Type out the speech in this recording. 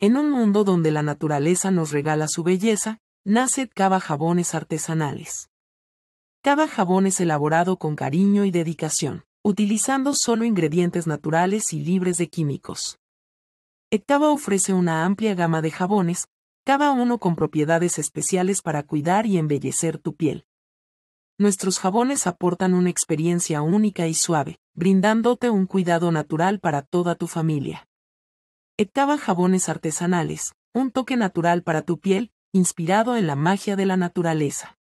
En un mundo donde la naturaleza nos regala su belleza, nace Cava Jabones Artesanales. Cava Jabones elaborado con cariño y dedicación, utilizando solo ingredientes naturales y libres de químicos. Etcava ofrece una amplia gama de jabones, cada uno con propiedades especiales para cuidar y embellecer tu piel. Nuestros jabones aportan una experiencia única y suave, brindándote un cuidado natural para toda tu familia. Estaban jabones artesanales, un toque natural para tu piel, inspirado en la magia de la naturaleza.